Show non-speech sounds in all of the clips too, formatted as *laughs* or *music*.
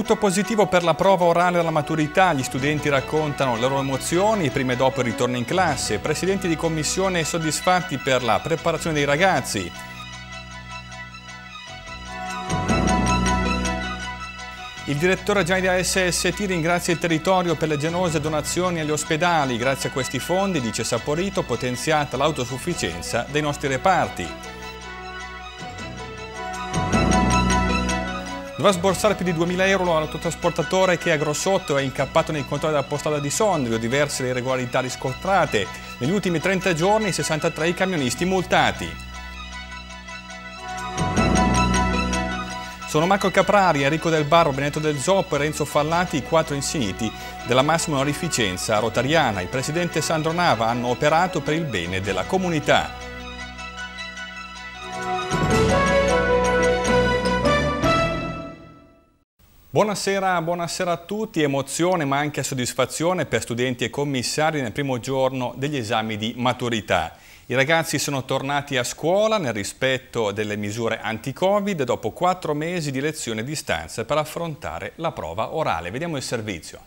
contributo positivo per la prova orale alla maturità, gli studenti raccontano le loro emozioni prima e dopo il ritorno in classe, presidenti di commissione soddisfatti per la preparazione dei ragazzi. Il direttore generale ASST ringrazia il territorio per le generose donazioni agli ospedali. Grazie a questi fondi, dice Saporito, potenziata l'autosufficienza dei nostri reparti. Dovrà sborsare più di 2.000 euro all'autotrasportatore che a Grossotto è incappato nei controlli della postale di Sondrio, diverse le irregolarità riscontrate. Negli ultimi 30 giorni 63 i camionisti multati. Sono Marco Caprari, Enrico Del Barro, Benetto Del Zoppo e Renzo Fallati, i quattro insigniti della massima onorificenza rotariana. Il presidente Sandro Nava hanno operato per il bene della comunità. Buonasera, buonasera, a tutti, emozione ma anche soddisfazione per studenti e commissari nel primo giorno degli esami di maturità. I ragazzi sono tornati a scuola nel rispetto delle misure anti-covid dopo quattro mesi di lezione a distanza per affrontare la prova orale. Vediamo il servizio.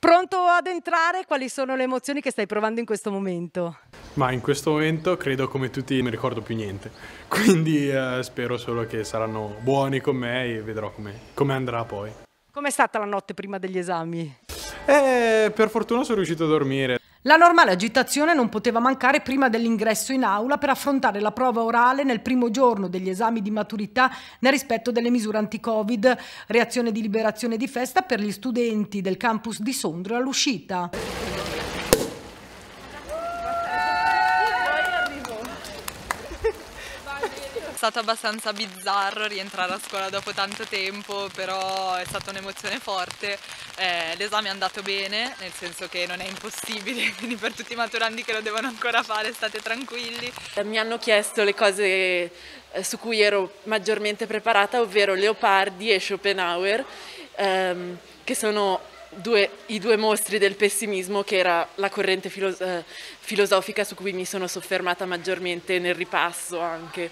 Pronto ad entrare? Quali sono le emozioni che stai provando in questo momento? Ma in questo momento credo come tutti non ricordo più niente, *laughs* quindi eh, spero solo che saranno buoni con me e vedrò come, come andrà poi. Com'è stata la notte prima degli esami? Eh, per fortuna sono riuscito a dormire. La normale agitazione non poteva mancare prima dell'ingresso in aula per affrontare la prova orale nel primo giorno degli esami di maturità nel rispetto delle misure anti-Covid, reazione di liberazione di festa per gli studenti del campus di Sondrio all'uscita. stato abbastanza bizzarro rientrare a scuola dopo tanto tempo, però è stata un'emozione forte. Eh, l'esame è andato bene, nel senso che non è impossibile, *laughs* quindi per tutti i maturandi che lo devono ancora fare state tranquilli. Eh, mi hanno chiesto le cose eh, su cui ero maggiormente preparata, ovvero Leopardi e Schopenhauer, ehm, che sono Due, i due mostri del pessimismo, che era la corrente eh, filosofica su cui mi sono soffermata maggiormente nel ripasso anche.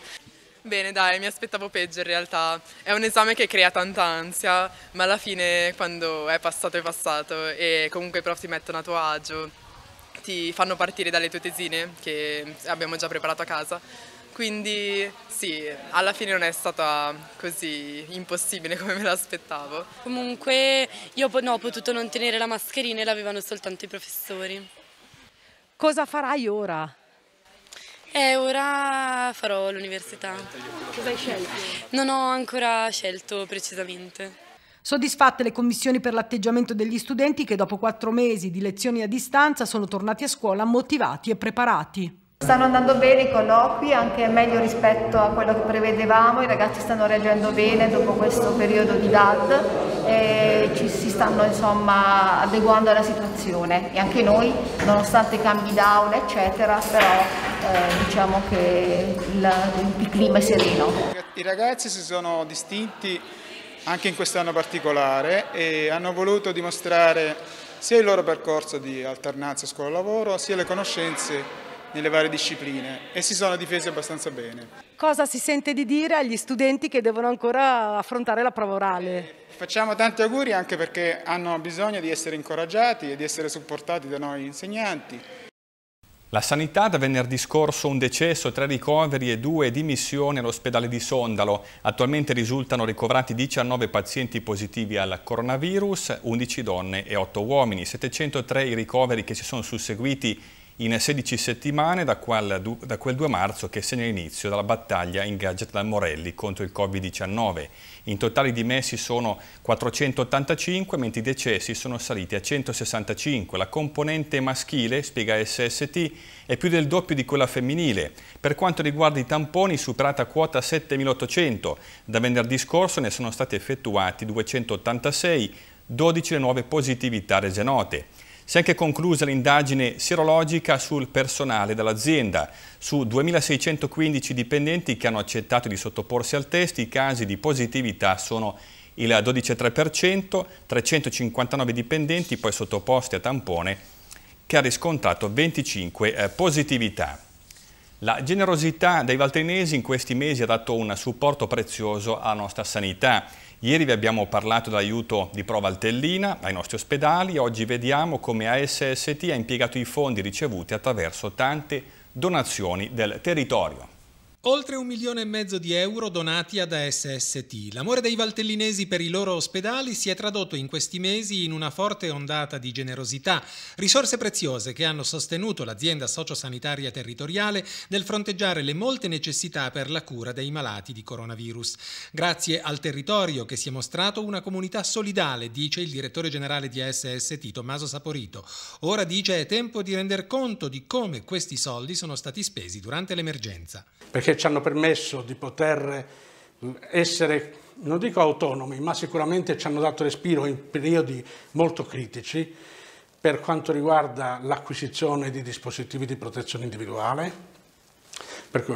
Bene dai, mi aspettavo peggio in realtà. È un esame che crea tanta ansia, ma alla fine quando è passato è passato e comunque i prof ti mettono a tuo agio, ti fanno partire dalle tue tesine che abbiamo già preparato a casa. Quindi sì, alla fine non è stata così impossibile *laughs* come me l'aspettavo. Comunque io no, ho potuto non tenere la mascherina e l'avevano soltanto i professori. Cosa farai ora? E eh, ora farò l'università. Cosa hai scelto? Non ho ancora scelto precisamente. Soddisfatte le commissioni per l'atteggiamento degli studenti che dopo quattro mesi di lezioni a distanza sono tornati a scuola motivati e preparati. Stanno andando bene i colloqui, anche meglio rispetto a quello che prevedevamo, i ragazzi stanno reagendo bene dopo questo periodo di DAD e ci si stanno insomma, adeguando alla situazione e anche noi, nonostante i cambi down eccetera, però eh, diciamo che il, il clima è sereno. I ragazzi si sono distinti anche in quest'anno particolare e hanno voluto dimostrare sia il loro percorso di alternanza scuola-lavoro sia le conoscenze nelle varie discipline e si sono difesi abbastanza bene. Cosa si sente di dire agli studenti che devono ancora affrontare la prova orale? Facciamo tanti auguri anche perché hanno bisogno di essere incoraggiati e di essere supportati da noi insegnanti la sanità da venerdì scorso un decesso, tre ricoveri e due dimissioni all'ospedale di Sondalo. Attualmente risultano ricoverati 19 pazienti positivi al coronavirus, 11 donne e 8 uomini. 703 i ricoveri che si sono susseguiti in 16 settimane da quel, da quel 2 marzo che segna l'inizio della battaglia ingaggiata dal Morelli contro il Covid-19. In totale i dimessi sono 485, mentre i decessi sono saliti a 165. La componente maschile, spiega SST, è più del doppio di quella femminile. Per quanto riguarda i tamponi, superata quota 7800. Da venerdì scorso ne sono stati effettuati 286, 12 le nuove positività rese note. Si è anche conclusa l'indagine sirologica sul personale dell'azienda. Su 2.615 dipendenti che hanno accettato di sottoporsi al test, i casi di positività sono il 12,3%, 359 dipendenti poi sottoposti a tampone che ha riscontrato 25 eh, positività. La generosità dei valtrinesi in questi mesi ha dato un supporto prezioso alla nostra sanità. Ieri vi abbiamo parlato dell'aiuto di prova Altellina ai nostri ospedali, oggi vediamo come ASST ha impiegato i fondi ricevuti attraverso tante donazioni del territorio. Oltre un milione e mezzo di euro donati ad ASST. L'amore dei valtellinesi per i loro ospedali si è tradotto in questi mesi in una forte ondata di generosità, risorse preziose che hanno sostenuto l'azienda sociosanitaria territoriale nel fronteggiare le molte necessità per la cura dei malati di coronavirus. Grazie al territorio che si è mostrato una comunità solidale, dice il direttore generale di ASST Tommaso Saporito. Ora dice è tempo di render conto di come questi soldi sono stati spesi durante l'emergenza. Perché che ci hanno permesso di poter eh, essere, non dico autonomi, ma sicuramente ci hanno dato respiro in periodi molto critici per quanto riguarda l'acquisizione di dispositivi di protezione individuale,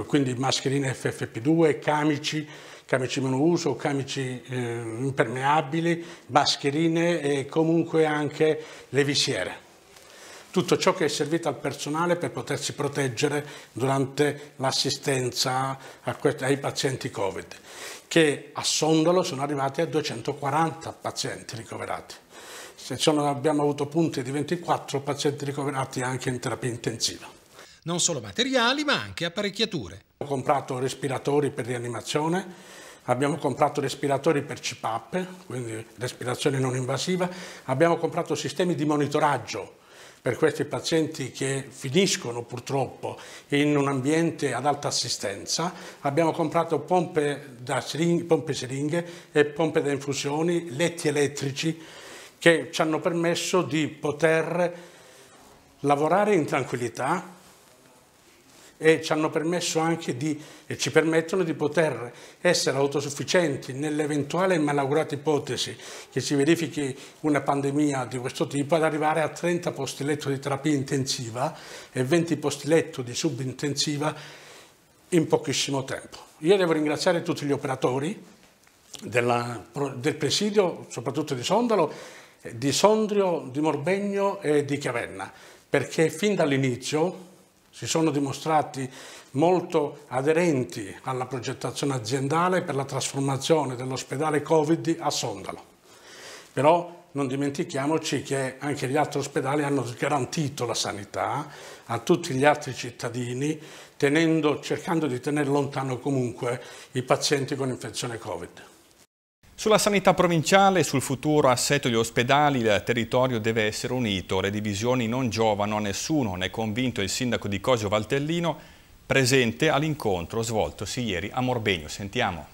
quindi mascherine FFP2, camici, camici monouso, camici eh, impermeabili, mascherine e comunque anche le visiere tutto ciò che è servito al personale per potersi proteggere durante l'assistenza ai pazienti Covid, che a Sondolo sono arrivati a 240 pazienti ricoverati. Sono, abbiamo avuto punti di 24 pazienti ricoverati anche in terapia intensiva. Non solo materiali ma anche apparecchiature. Ho comprato respiratori per rianimazione, abbiamo comprato respiratori per CPAP, quindi respirazione non invasiva, abbiamo comprato sistemi di monitoraggio per questi pazienti che finiscono purtroppo in un ambiente ad alta assistenza. Abbiamo comprato pompe, da siringhe, pompe siringhe e pompe da infusioni, letti elettrici che ci hanno permesso di poter lavorare in tranquillità e ci hanno permesso anche di, e ci permettono di poter essere autosufficienti nell'eventuale malaugurata ipotesi che si verifichi una pandemia di questo tipo ad arrivare a 30 posti letto di terapia intensiva e 20 posti letto di subintensiva in pochissimo tempo. Io devo ringraziare tutti gli operatori della, del presidio, soprattutto di Sondalo, di Sondrio, di Morbegno e di Chiavenna, perché fin dall'inizio si sono dimostrati molto aderenti alla progettazione aziendale per la trasformazione dell'ospedale Covid a Sondalo. Però non dimentichiamoci che anche gli altri ospedali hanno garantito la sanità a tutti gli altri cittadini tenendo, cercando di tenere lontano comunque i pazienti con infezione Covid. Sulla sanità provinciale e sul futuro assetto degli ospedali il territorio deve essere unito, le divisioni non giovano a nessuno, ne è convinto il sindaco di Cosio Valtellino, presente all'incontro svoltosi ieri a Morbegno. Sentiamo.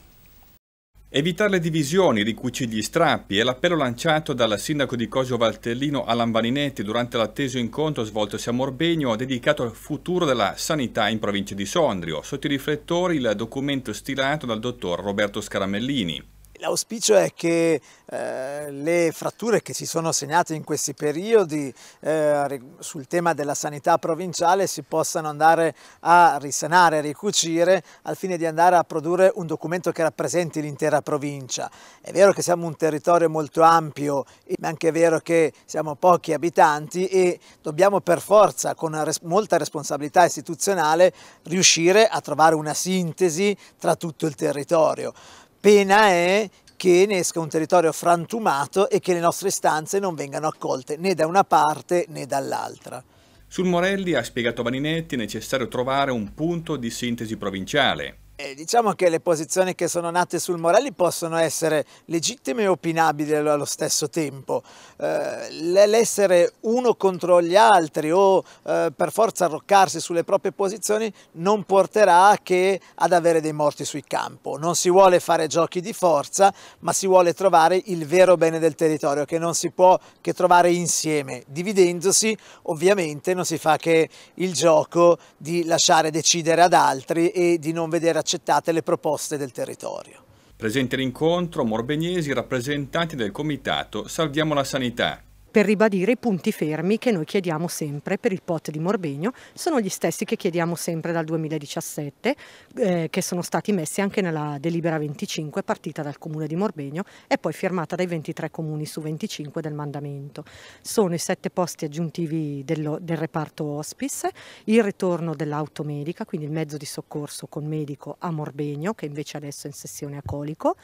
Evitare le divisioni, ricuci gli strappi è l'appello lanciato dal sindaco di Cosio Valtellino Alan Vaninetti durante l'atteso incontro svoltosi a Morbegno dedicato al futuro della sanità in provincia di Sondrio. Sotto i riflettori il documento stilato dal dottor Roberto Scaramellini. L'auspicio è che eh, le fratture che si sono segnate in questi periodi eh, sul tema della sanità provinciale si possano andare a risanare, a ricucire al fine di andare a produrre un documento che rappresenti l'intera provincia. È vero che siamo un territorio molto ampio, ma è anche vero che siamo pochi abitanti e dobbiamo per forza, con res molta responsabilità istituzionale, riuscire a trovare una sintesi tra tutto il territorio. Pena è che ne esca un territorio frantumato e che le nostre istanze non vengano accolte né da una parte né dall'altra. Sul Morelli ha spiegato Vaninetti è necessario trovare un punto di sintesi provinciale, eh, diciamo che le posizioni che sono nate sul Morelli possono essere legittime e opinabili allo stesso tempo. Eh, l'essere uno contro gli altri o eh, per forza arroccarsi sulle proprie posizioni non porterà che ad avere dei morti sul campo. Non si vuole fare giochi di forza, ma si vuole trovare il vero bene del territorio che non si può che trovare insieme. Dividendosi ovviamente non si fa che il gioco di lasciare decidere ad altri e di non vedere a accettate le proposte del territorio. Presente l'incontro, Morbegnesi, rappresentanti del comitato Salviamo la Sanità per ribadire i punti fermi che noi chiediamo sempre per il POT di Morbegno, sono gli stessi che chiediamo sempre dal 2017, eh, che sono stati messi anche nella delibera 25 partita dal Comune di Morbegno e poi firmata dai 23 comuni su 25 del mandamento. Sono i sette posti aggiuntivi dello, del reparto hospice, il ritorno dell'automedica, quindi il mezzo di soccorso con medico a Morbegno, che invece adesso è in sessione a Colico,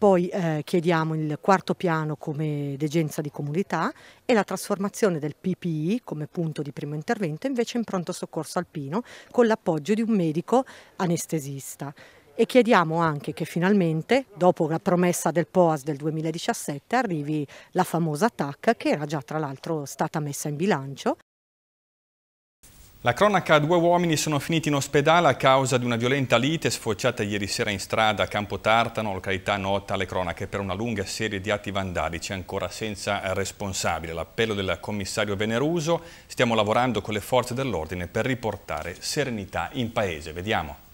poi eh, chiediamo il quarto piano come degenza di comunità e la trasformazione del PPI come punto di primo intervento invece in pronto soccorso alpino con l'appoggio di un medico anestesista e chiediamo anche che finalmente, dopo la promessa del POAS del 2017, arrivi la famosa TAC che era già tra l'altro stata messa in bilancio. La cronaca, due uomini sono finiti in ospedale a causa di una violenta lite sfociata ieri sera in strada a Campo Tartano, località nota alle cronache, per una lunga serie di atti vandalici ancora senza responsabile. L'appello del commissario Veneruso, stiamo lavorando con le forze dell'ordine per riportare serenità in paese. Vediamo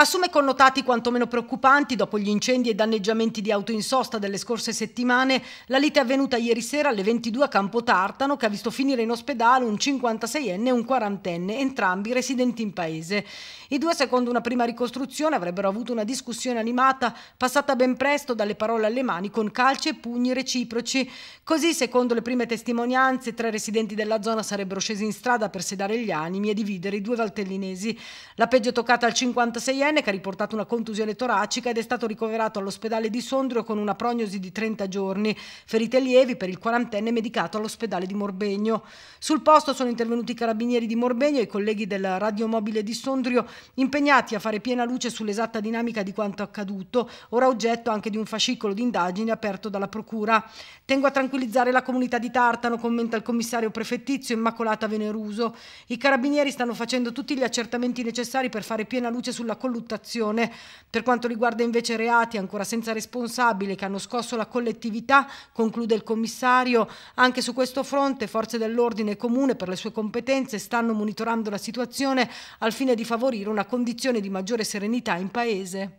assume connotati quantomeno preoccupanti dopo gli incendi e danneggiamenti di auto in sosta delle scorse settimane la lite avvenuta ieri sera alle 22 a Campo Tartano che ha visto finire in ospedale un 56enne e un 40enne, entrambi residenti in paese. I due, secondo una prima ricostruzione, avrebbero avuto una discussione animata passata ben presto dalle parole alle mani con calci e pugni reciproci. Così, secondo le prime testimonianze, tre residenti della zona sarebbero scesi in strada per sedare gli animi e dividere i due valtellinesi. La peggio toccata al 56enne ventisenne che ha riportato una contusione toracica ed è stato ricoverato all'ospedale di Sondrio con una prognosi di 30 giorni, ferite lievi per il quarantenne medicato all'ospedale di Morbegno. Sul posto sono intervenuti i carabinieri di Morbegno e i colleghi del radiomobile di Sondrio impegnati a fare piena luce sull'esatta dinamica di quanto accaduto, ora oggetto anche di un fascicolo di indagine aperto dalla Procura. Tengo a tranquillizzare la comunità di Tartano, commenta il commissario prefettizio Immacolata Veneruso. I carabinieri stanno facendo tutti gli accertamenti necessari per fare piena luce sulla collusione valutazione. Per quanto riguarda invece reati ancora senza responsabile che hanno scosso la collettività, conclude il commissario, anche su questo fronte forze dell'ordine comune per le sue competenze stanno monitorando la situazione al fine di favorire una condizione di maggiore serenità in Paese.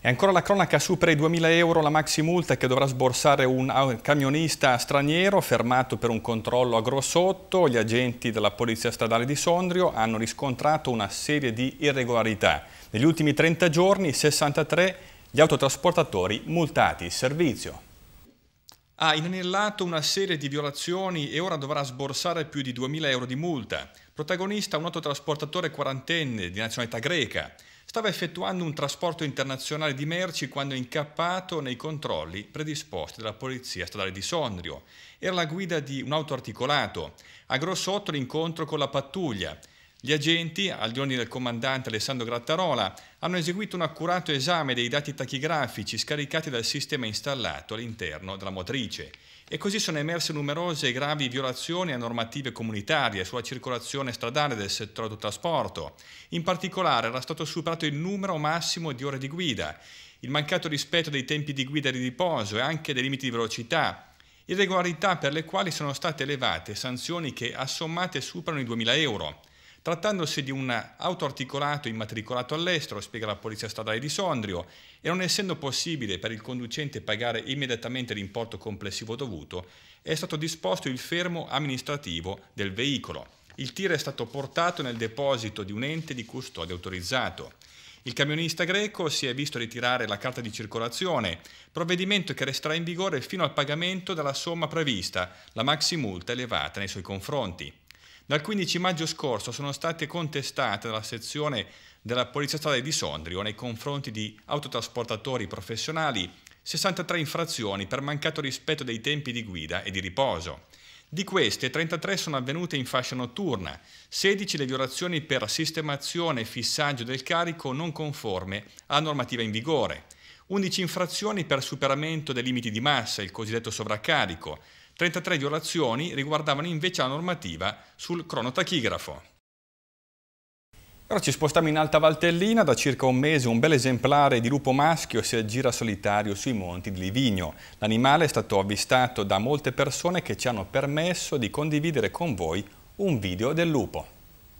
E ancora la cronaca supera i 2.000 euro la maxi multa che dovrà sborsare un camionista straniero fermato per un controllo a Grossotto. Gli agenti della Polizia Stradale di Sondrio hanno riscontrato una serie di irregolarità. Negli ultimi 30 giorni 63 gli autotrasportatori multati. Servizio. Ha inanellato una serie di violazioni e ora dovrà sborsare più di 2.000 euro di multa. Protagonista un autotrasportatore quarantenne di nazionalità greca. Stava effettuando un trasporto internazionale di merci quando è incappato nei controlli predisposti dalla Polizia Stradale di Sondrio. Era la guida di un auto articolato. A Grossotto l'incontro con la pattuglia. Gli agenti, al giorno del comandante Alessandro Grattarola, hanno eseguito un accurato esame dei dati tachigrafici scaricati dal sistema installato all'interno della motrice. E così sono emerse numerose e gravi violazioni a normative comunitarie sulla circolazione stradale del settore autotrasporto. In particolare era stato superato il numero massimo di ore di guida, il mancato rispetto dei tempi di guida e di riposo e anche dei limiti di velocità, irregolarità per le quali sono state elevate sanzioni che assommate superano i 2.000 euro. Trattandosi di un auto articolato immatricolato all'estero, spiega la Polizia Stradale di Sondrio, e non essendo possibile per il conducente pagare immediatamente l'importo complessivo dovuto, è stato disposto il fermo amministrativo del veicolo. Il tir è stato portato nel deposito di un ente di custodia autorizzato. Il camionista greco si è visto ritirare la carta di circolazione, provvedimento che resterà in vigore fino al pagamento della somma prevista, la maxi elevata nei suoi confronti. Dal 15 maggio scorso sono state contestate dalla sezione della Polizia Stradale di Sondrio nei confronti di autotrasportatori professionali 63 infrazioni per mancato rispetto dei tempi di guida e di riposo. Di queste 33 sono avvenute in fascia notturna, 16 le violazioni per sistemazione e fissaggio del carico non conforme alla normativa in vigore, 11 infrazioni per superamento dei limiti di massa, il cosiddetto sovraccarico, 33 violazioni riguardavano invece la normativa sul cronotachigrafo. Ora ci spostiamo in Alta Valtellina, da circa un mese un bel esemplare di lupo maschio si aggira solitario sui monti di Livigno. L'animale è stato avvistato da molte persone che ci hanno permesso di condividere con voi un video del lupo.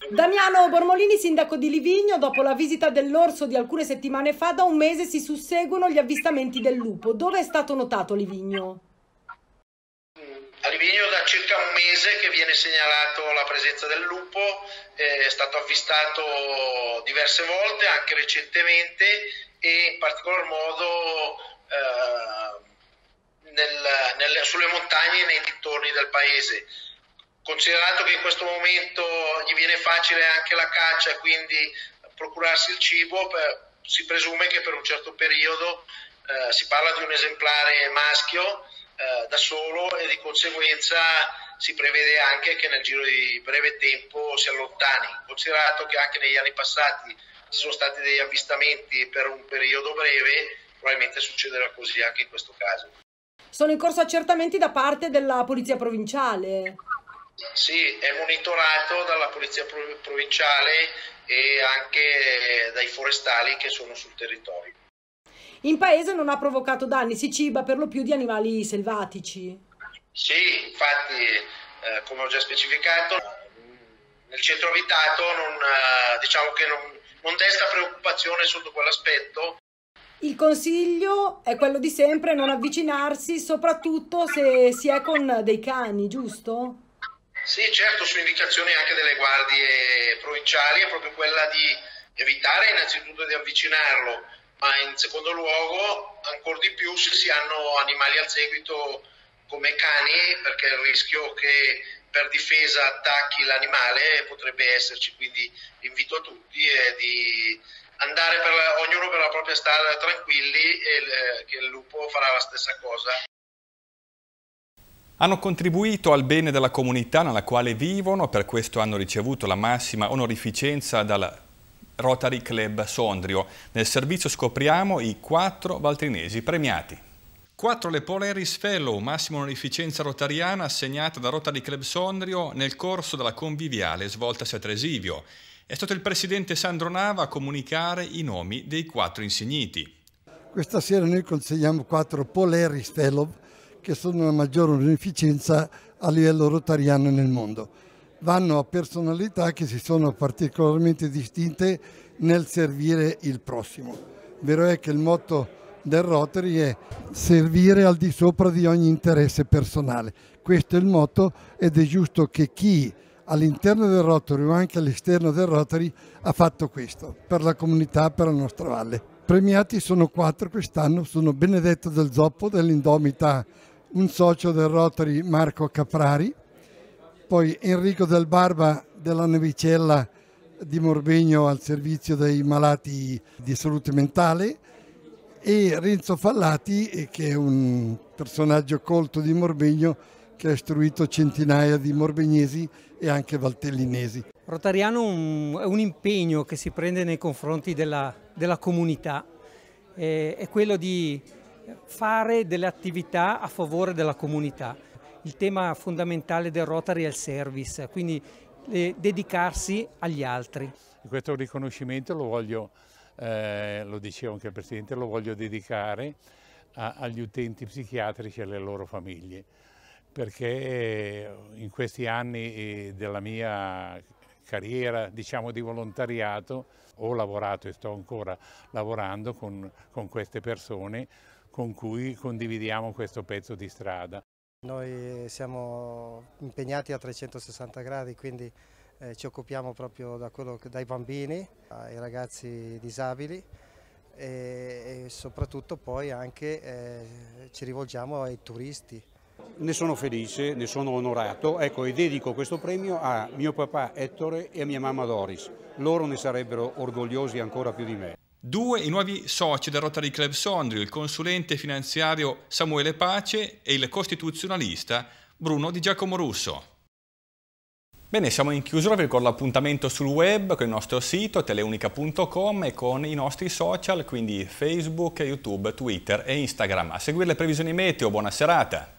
Damiano Bormolini, sindaco di Livigno, dopo la visita dell'orso di alcune settimane fa, da un mese si susseguono gli avvistamenti del lupo. Dove è stato notato Livigno? A da circa un mese che viene segnalato la presenza del lupo, eh, è stato avvistato diverse volte, anche recentemente, e in particolar modo eh, nel, nel, sulle montagne e nei dintorni del paese. Considerato che in questo momento gli viene facile anche la caccia, quindi procurarsi il cibo, per, si presume che per un certo periodo, eh, si parla di un esemplare maschio, eh, da solo e di conseguenza si prevede anche che nel giro di breve tempo si allontani, considerato che anche negli anni passati ci sono stati degli avvistamenti per un periodo breve, probabilmente succederà così anche in questo caso. Sono in corso accertamenti da parte della Polizia Provinciale. Sì, è monitorato dalla Polizia Provinciale e anche dai forestali che sono sul territorio in paese non ha provocato danni, si ciba per lo più di animali selvatici. Sì, infatti, eh, come ho già specificato, nel centro abitato non, eh, diciamo che non, non desta preoccupazione sotto quell'aspetto. Il consiglio è quello di sempre non avvicinarsi, soprattutto se si è con dei cani, giusto? Sì, certo, su indicazioni anche delle guardie provinciali è proprio quella di evitare innanzitutto di avvicinarlo, ma in secondo luogo ancora di più se si hanno animali al seguito come cani perché il rischio che per difesa attacchi l'animale potrebbe esserci, quindi invito a tutti è eh, di andare per la, ognuno per la propria strada tranquilli e eh, che il lupo farà la stessa cosa. Hanno contribuito al bene della comunità nella quale vivono, per questo hanno ricevuto la massima onorificenza dalla Rotary Club Sondrio. Nel servizio scopriamo i quattro valtrinesi premiati. 4 le Polaris Fellow, massima onorificenza rotariana assegnata da Rotary Club Sondrio nel corso della conviviale svoltasi a Tresivio. È stato il presidente Sandro Nava a comunicare i nomi dei quattro insigniti. Questa sera noi consegniamo quattro Polaris Fellow che sono la maggiore onorificenza a livello rotariano nel mondo vanno a personalità che si sono particolarmente distinte nel servire il prossimo. Vero è che il motto del Rotary è servire al di sopra di ogni interesse personale. Questo è il motto ed è giusto che chi all'interno del Rotary o anche all'esterno del Rotary ha fatto questo per la comunità, per la nostra valle. Premiati sono quattro quest'anno, sono Benedetto del Zoppo dell'Indomita, un socio del Rotary Marco Caprari, poi Enrico Del Barba della Nevicella di Morbegno al servizio dei malati di salute mentale e Renzo Fallati che è un personaggio colto di Morbegno che ha istruito centinaia di morbegnesi e anche valtellinesi. Rotariano è un, impegno che si prende nei confronti della, della comunità, eh, è quello di fare delle attività a favore della comunità il tema fondamentale del Rotary è il service, quindi eh, dedicarsi agli altri. Questo riconoscimento lo voglio, eh, lo diceva anche il Presidente, lo voglio dedicare a, agli utenti psichiatrici e alle loro famiglie, perché eh, in questi anni eh, della mia carriera diciamo di volontariato ho lavorato e sto ancora lavorando con, con queste persone con cui condividiamo questo pezzo di strada. Noi siamo impegnati a 360 gradi, quindi eh, ci occupiamo proprio da quello, dai bambini ai ragazzi disabili e, e soprattutto poi anche eh, ci rivolgiamo ai turisti. Ne sono felice, ne sono onorato ecco, e dedico questo premio a mio papà Ettore e a mia mamma Doris. Loro ne sarebbero orgogliosi ancora più di me. Due i nuovi soci del Rotary Club Sondrio, il consulente finanziario Samuele Pace e il costituzionalista Bruno Di Giacomo Russo. Bene, siamo in chiusura, vi ricordo l'appuntamento sul web con il nostro sito teleunica.com e con i nostri social, quindi Facebook, YouTube, Twitter e Instagram. A seguire le previsioni meteo, buona serata!